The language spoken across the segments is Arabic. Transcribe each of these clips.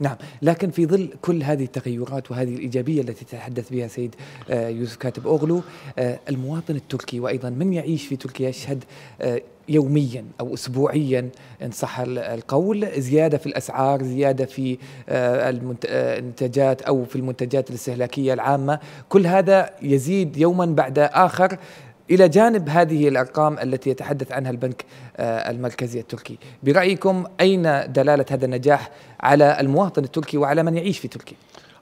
نعم لكن في ظل كل هذه التغيرات وهذه الإيجابية التي تتحدث بها سيد آه، يوسف كاتب أوغلو آه، المواطن التركي وأيضا من يعيش في تركيا يشهد آه، يوميا او اسبوعيا ان صح القول زياده في الاسعار زياده في المنتجات او في المنتجات الاستهلاكيه العامه كل هذا يزيد يوما بعد اخر الى جانب هذه الارقام التي يتحدث عنها البنك آه، المركزي التركي، برايكم اين دلاله هذا النجاح على المواطن التركي وعلى من يعيش في تركيا؟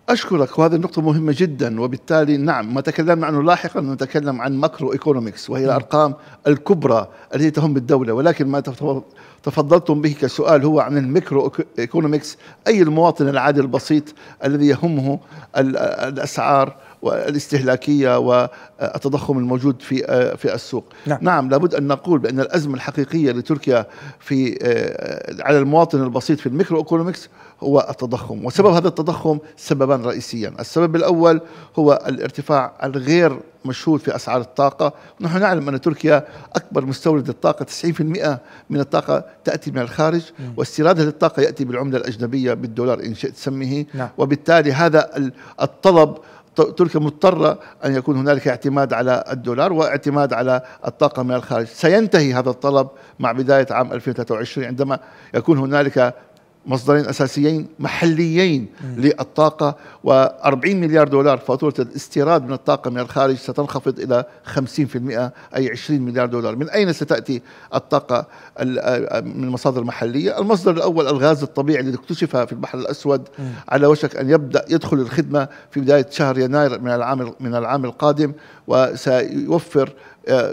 اشكرك وهذه النقطه مهمه جدا وبالتالي نعم ما تكلمنا عنه لاحقا نتكلم عن ماكرو ايكونومكس وهي نعم. الارقام الكبرى التي تهم الدوله ولكن ما تفضلتم به كسؤال هو عن الميكرو ايكونومكس اي المواطن العادي البسيط الذي يهمه الاسعار والاستهلاكيه والتضخم الموجود في في السوق نعم. نعم لابد ان نقول بان الازمه الحقيقيه لتركيا في على المواطن البسيط في الميكرو ايكونومكس هو التضخم وسبب هذا التضخم سببان رئيسيا السبب الاول هو الارتفاع الغير مشهود في اسعار الطاقه نحن نعلم ان تركيا اكبر مستورد للطاقه 90% من الطاقه تاتي من الخارج واستيرادها للطاقه ياتي بالعمله الاجنبيه بالدولار ان شئت سميه نعم. وبالتالي هذا الطلب تركيا مضطرة أن يكون هنالك اعتماد على الدولار واعتماد على الطاقة من الخارج سينتهي هذا الطلب مع بداية عام 2023 عندما يكون هنالك مصدرين اساسيين محليين م. للطاقه و40 مليار دولار فاتوره الاستيراد من الطاقه من الخارج ستنخفض الى 50% اي 20 مليار دولار، من اين ستاتي الطاقه من مصادر محليه؟ المصدر الاول الغاز الطبيعي الذي اكتشف في البحر الاسود م. على وشك ان يبدا يدخل الخدمه في بدايه شهر يناير من العام من العام القادم وسيوفر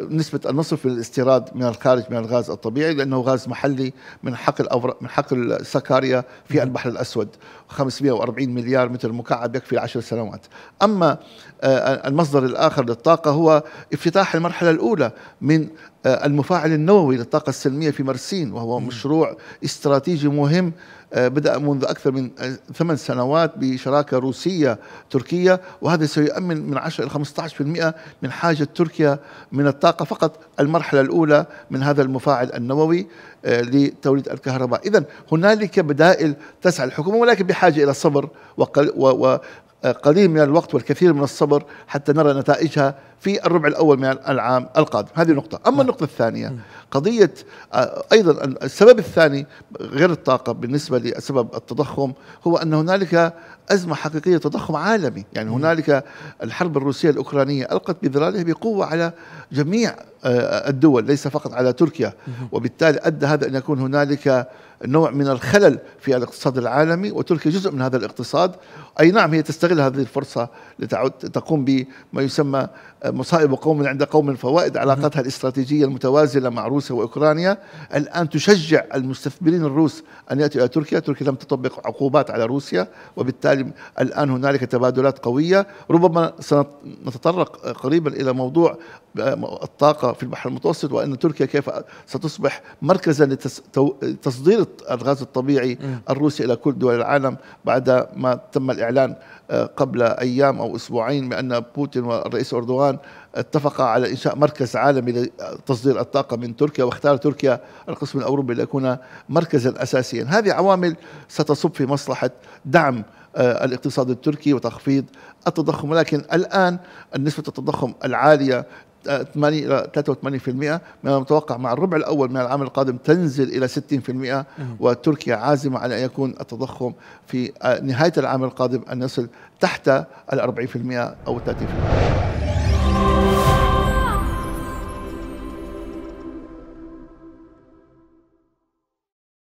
نسبة النصف في الاستيراد من الخارج من الغاز الطبيعي لأنه غاز محلي من حقل من حقل سكر العارية في البحر الأسود 540 مليار متر مكعب يكفي عشر سنوات أما آه، المصدر الآخر للطاقة هو افتتاح المرحلة الأولى من آه، المفاعل النووي للطاقة السلمية في مرسين وهو مشروع استراتيجي مهم آه، بدأ منذ أكثر من آه، ثمان سنوات بشراكة روسية تركية وهذا سيؤمن من 10 إلى 15% من حاجة تركيا من الطاقة فقط المرحلة الأولى من هذا المفاعل النووي لتوليد الكهرباء إذا هنالك بدائل تسعى الحكومة ولكن بحاجة إلى صبر قليل من الوقت والكثير من الصبر حتى نرى نتائجها في الربع الاول من العام القادم، هذه نقطة، أما نعم. النقطة الثانية نعم. قضية آه، أيضا السبب الثاني غير الطاقة بالنسبة لسبب التضخم هو أن هنالك أزمة حقيقية تضخم عالمي يعني نعم. هنالك الحرب الروسية الأوكرانية ألقت بظلالها بقوة على جميع آه، الدول ليس فقط على تركيا وبالتالي أدى هذا أن يكون هنالك نوع من الخلل في الاقتصاد العالمي وتركيا جزء من هذا الاقتصاد أي نعم هي تستغل هذه الفرصة لتعود تقوم بما يسمى مصائب قوم عند قوم فوائد علاقتها الاستراتيجية المتوازنة مع روسيا وأوكرانيا الآن تشجع المستثمرين الروس أن يأتوا إلى تركيا تركيا لم تطبق عقوبات على روسيا وبالتالي الآن هنالك تبادلات قوية ربما سنتطرق قريبا إلى موضوع آه، الطاقة في البحر المتوسط وأن تركيا كيف ستصبح مركزا لتصدير الغاز الطبيعي الروسي إلى كل دول العالم بعد ما تم الإعلان آه، قبل أيام أو أسبوعين بأن بوتين والرئيس أردوغان اتفقا على إنشاء مركز عالمي لتصدير الطاقة من تركيا واختار تركيا القسم الأوروبي ليكون مركزا أساسيا هذه عوامل ستصب في مصلحة دعم آه، الاقتصاد التركي وتخفيض التضخم ولكن الآن نسبة التضخم العالية 83% من المتوقع مع الربع الأول من العام القادم تنزل إلى 60% نعم. وتركيا عازمة على أن يكون التضخم في آه، نهاية العام القادم أن يصل تحت ال 40% أو 30%